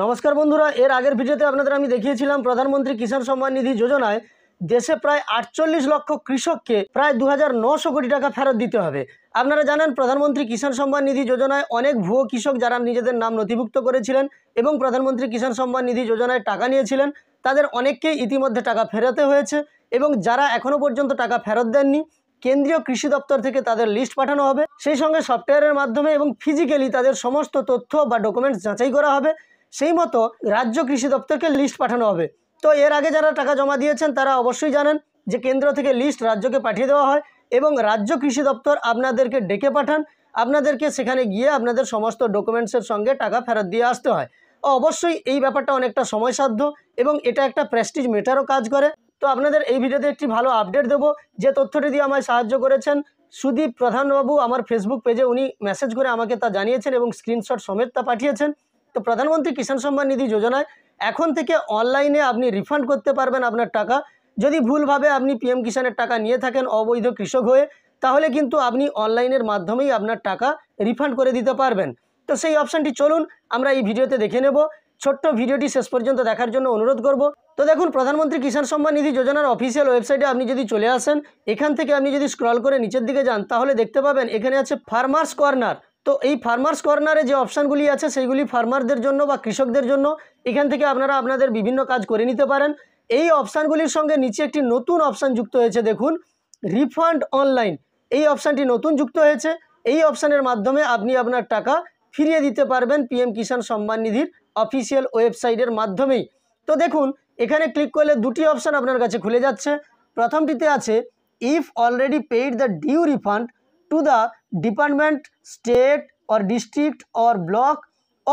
নমস্কার বন্ধুরা এর আগের ভিডিওতে আপনাদের আমি দেখিয়েছিলাম প্রধানমন্ত্রী কিষাণ সম্মান নিধি যোজনায় দেশে প্রায় আটচল্লিশ লক্ষ কৃষককে প্রায় দু কোটি টাকা ফেরত দিতে হবে আপনারা জানেন প্রধানমন্ত্রী কিষাণ সম্মান নিধি যোজনায় অনেক ভুয়ো কৃষক যারা নিজেদের নাম নথিভুক্ত করেছিলেন এবং প্রধানমন্ত্রী কিষাণ সম্মান নিধি যোজনায় টাকা নিয়েছিলেন তাদের অনেককেই ইতিমধ্যে টাকা ফেরাতে হয়েছে এবং যারা এখনও পর্যন্ত টাকা ফেরত দেননি কেন্দ্রীয় কৃষি দপ্তর থেকে তাদের লিস্ট পাঠানো হবে সেই সঙ্গে সফটওয়্যারের মাধ্যমে এবং ফিজিক্যালি তাদের সমস্ত তথ্য বা ডকুমেন্টস যাচাই করা হবে সেই মতো রাজ্য কৃষি দপ্তরকে লিস্ট পাঠানো হবে তো এর আগে যারা টাকা জমা দিয়েছেন তারা অবশ্যই জানেন যে কেন্দ্র থেকে লিস্ট রাজ্যকে পাঠিয়ে দেওয়া হয় এবং রাজ্য কৃষি দপ্তর আপনাদেরকে ডেকে পাঠান আপনাদেরকে সেখানে গিয়ে আপনাদের সমস্ত ডকুমেন্টসের সঙ্গে টাকা ফেরত দিয়ে আসতে হয় অবশ্যই এই ব্যাপারটা অনেকটা সময়সাধ্য এবং এটা একটা প্রেস্টিজ মেটারও কাজ করে তো আপনাদের এই ভিডিওতে একটি ভালো আপডেট দেবো যে তথ্যটি দিয়ে আমায় সাহায্য করেছেন সুদীপ প্রধানবাবু আমার ফেসবুক পেজে উনি মেসেজ করে আমাকে তা জানিয়েছেন এবং স্ক্রিনশট সমেত তা পাঠিয়েছেন তো প্রধানমন্ত্রী কিষাণ সম্মান নিধি যোজনায় এখন থেকে অনলাইনে আপনি রিফান্ড করতে পারবেন আপনার টাকা যদি ভুলভাবে আপনি পিএম কিষাণের টাকা নিয়ে থাকেন অবৈধ কৃষক হয়ে তাহলে কিন্তু আপনি অনলাইনের মাধ্যমেই আপনার টাকা রিফান্ড করে দিতে পারবেন তো সেই অপশানটি চলুন আমরা এই ভিডিওতে দেখে নেব ছোট্ট ভিডিওটি শেষ পর্যন্ত দেখার জন্য অনুরোধ করব তো দেখুন প্রধানমন্ত্রী কিষাণ সম্মান নিধি যোজনার অফিসিয়াল ওয়েবসাইটে আপনি যদি চলে আসেন এখান থেকে আপনি যদি স্ক্রল করে নিচের দিকে যান তাহলে দেখতে পাবেন এখানে আছে ফার্মার্স কর্নার তো এই ফার্মার্স কর্নারে যে অপশানগুলি আছে সেইগুলি ফার্মারদের জন্য বা কৃষকদের জন্য এখান থেকে আপনারা আপনাদের বিভিন্ন কাজ করে নিতে পারেন এই অপশানগুলির সঙ্গে নিচে একটি নতুন অপশান যুক্ত হয়েছে দেখুন রিফান্ড অনলাইন এই অপশানটি নতুন যুক্ত হয়েছে এই অপশানের মাধ্যমে আপনি আপনার টাকা ফিরিয়ে দিতে পারবেন পিএম কিষাণ সম্মান নিধির অফিসিয়াল ওয়েবসাইটের মাধ্যমেই তো দেখুন এখানে ক্লিক করলে দুটি অপশান আপনার কাছে খুলে যাচ্ছে প্রথমটিতে আছে if already paid the due refund to the department state or district or block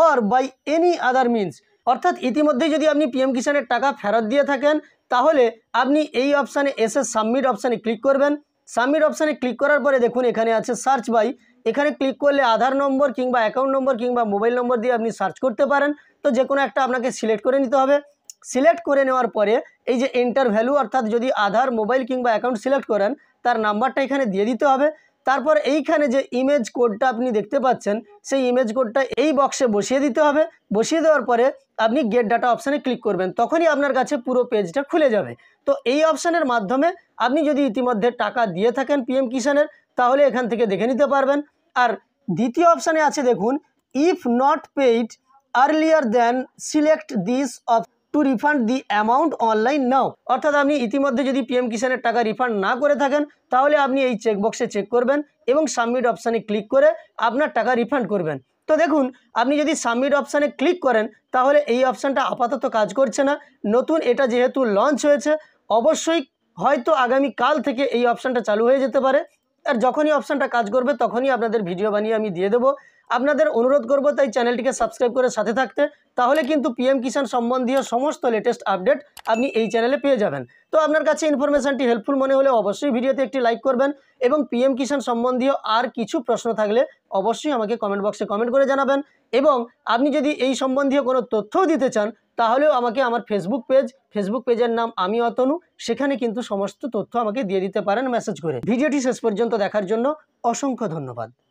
or by any other means অর্থাৎ ইতিমধ্যেই যদি আপনি পিএম কিষানের টাকা ফেরত দিয়ে থাকেন তাহলে আপনি এই অপশানে এসে সাবমিট অপশানে ক্লিক করবেন সাবমিট অপশানে ক্লিক করার পরে দেখুন এখানে আছে সার্চ বাই এখানে ক্লিক করলে আধার নম্বর কিংবা অ্যাকাউন্ট নম্বর কিংবা মোবাইল নম্বর দিয়ে আপনি সার্চ করতে পারেন তো যে কোনো একটা আপনাকে সিলেক্ট করে নিতে হবে সিলেক্ট করে নেওয়ার পরে এই যে এন্টার ভ্যালু অর্থাৎ যদি আধার মোবাইল কিংবা অ্যাকাউন্ট সিলেক্ট করেন তার নাম্বারটা এখানে দিয়ে দিতে হবে তারপর এইখানে যে ইমেজ কোডটা আপনি দেখতে পাচ্ছেন সেই ইমেজ কোডটা এই বক্সে বসিয়ে দিতে হবে বসিয়ে দেওয়ার পরে আপনি গেট ডাটা অপশানে ক্লিক করবেন তখনই আপনার কাছে পুরো পেজটা খুলে যাবে তো এই অপশানের মাধ্যমে আপনি যদি ইতিমধ্যে টাকা দিয়ে থাকেন পিএম কিষানের তাহলে এখান থেকে দেখে নিতে পারবেন আর দ্বিতীয় অপশানে আছে দেখুন if not paid earlier then select this opt to refund the amount online now অর্থাৎ আপনি ইতিমধ্যে যদি পিএম কিষানের টাকা রিফান্ড না করে থাকেন তাহলে আপনি এই চেকবক্সে চেক করবেন এবং সাবমিট অপশানে ক্লিক করে আপনার টাকা রিফান্ড করবেন তো দেখুন আপনি যদি সাবমিট অপশানে ক্লিক করেন তাহলে এই অপশানটা আপাতত কাজ করছে না নতুন এটা যেহেতু লঞ্চ হয়েছে অবশ্যই হয়তো আগামী কাল থেকে এই অপশানটা চালু হয়ে যেতে পারে আর যখনই অপশানটা কাজ করবে তখনই আপনাদের ভিডিও বানিয়ে আমি দিয়ে দেবো আপনাদের অনুরোধ করব তাই চ্যানেলটিকে সাবস্ক্রাইব করে সাথে থাকতে তাহলে কিন্তু পিএম কিষাণ সম্বন্ধীয় সমস্ত লেটেস্ট আপডেট আপনি এই চ্যানেলে পেয়ে যাবেন তো আপনার কাছে ইনফরমেশনটি হেল্পফুল মনে হলে অবশ্যই ভিডিওতে একটি লাইক করবেন এবং পিএম কিষাণ সম্বন্ধীয় আর কিছু প্রশ্ন থাকলে অবশ্যই আমাকে কমেন্ট বক্সে কমেন্ট করে জানাবেন এবং আপনি যদি এই সম্বন্ধীয় কোনো তথ্যও দিতে চান তাহলেও আমাকে আমার ফেসবুক পেজ ফেসবুক পেজের নাম আমি অতনু সেখানে কিন্তু সমস্ত তথ্য আমাকে দিয়ে দিতে পারেন মেসেজ করে ভিডিওটি শেষ পর্যন্ত দেখার জন্য অসংখ্য ধন্যবাদ